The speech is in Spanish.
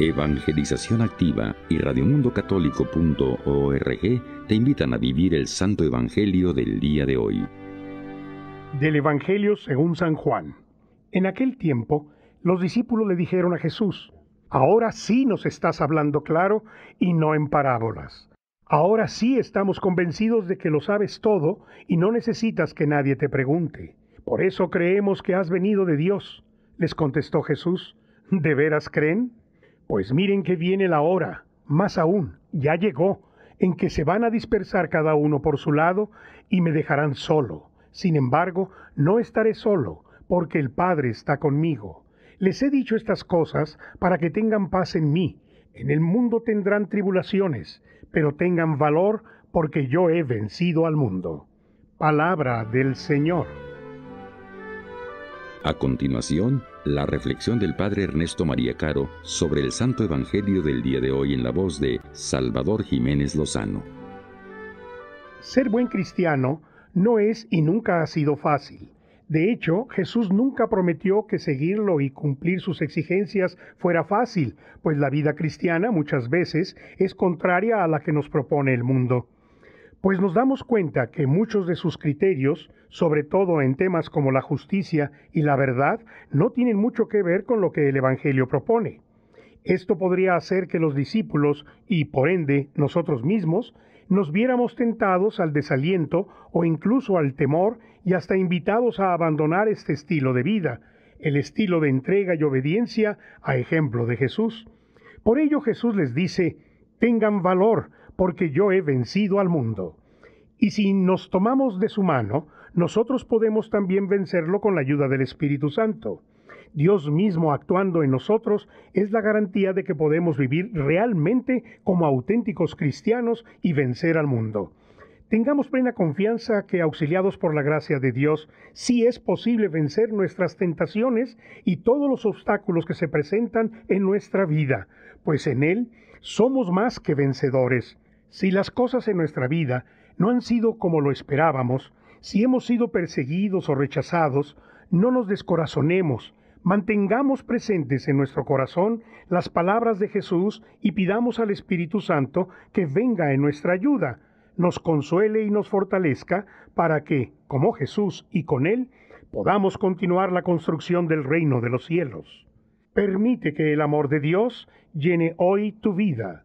Evangelización Activa y radiomundocatólico.org te invitan a vivir el Santo Evangelio del día de hoy. Del Evangelio según San Juan. En aquel tiempo, los discípulos le dijeron a Jesús, Ahora sí nos estás hablando claro y no en parábolas. Ahora sí estamos convencidos de que lo sabes todo y no necesitas que nadie te pregunte. Por eso creemos que has venido de Dios. Les contestó Jesús, ¿de veras creen? Pues miren que viene la hora, más aún, ya llegó, en que se van a dispersar cada uno por su lado y me dejarán solo. Sin embargo, no estaré solo, porque el Padre está conmigo. Les he dicho estas cosas para que tengan paz en mí. En el mundo tendrán tribulaciones, pero tengan valor, porque yo he vencido al mundo. Palabra del Señor. A continuación, la reflexión del Padre Ernesto María Caro sobre el Santo Evangelio del día de hoy en la voz de Salvador Jiménez Lozano. Ser buen cristiano no es y nunca ha sido fácil. De hecho, Jesús nunca prometió que seguirlo y cumplir sus exigencias fuera fácil, pues la vida cristiana muchas veces es contraria a la que nos propone el mundo pues nos damos cuenta que muchos de sus criterios, sobre todo en temas como la justicia y la verdad, no tienen mucho que ver con lo que el Evangelio propone. Esto podría hacer que los discípulos, y por ende nosotros mismos, nos viéramos tentados al desaliento o incluso al temor y hasta invitados a abandonar este estilo de vida, el estilo de entrega y obediencia a ejemplo de Jesús. Por ello Jesús les dice, tengan valor, porque yo he vencido al mundo. Y si nos tomamos de su mano, nosotros podemos también vencerlo con la ayuda del Espíritu Santo. Dios mismo actuando en nosotros es la garantía de que podemos vivir realmente como auténticos cristianos y vencer al mundo. Tengamos plena confianza que, auxiliados por la gracia de Dios, sí es posible vencer nuestras tentaciones y todos los obstáculos que se presentan en nuestra vida, pues en Él somos más que vencedores. Si las cosas en nuestra vida no han sido como lo esperábamos, si hemos sido perseguidos o rechazados, no nos descorazonemos, mantengamos presentes en nuestro corazón las palabras de Jesús y pidamos al Espíritu Santo que venga en nuestra ayuda, nos consuele y nos fortalezca para que, como Jesús y con Él, podamos continuar la construcción del reino de los cielos. Permite que el amor de Dios llene hoy tu vida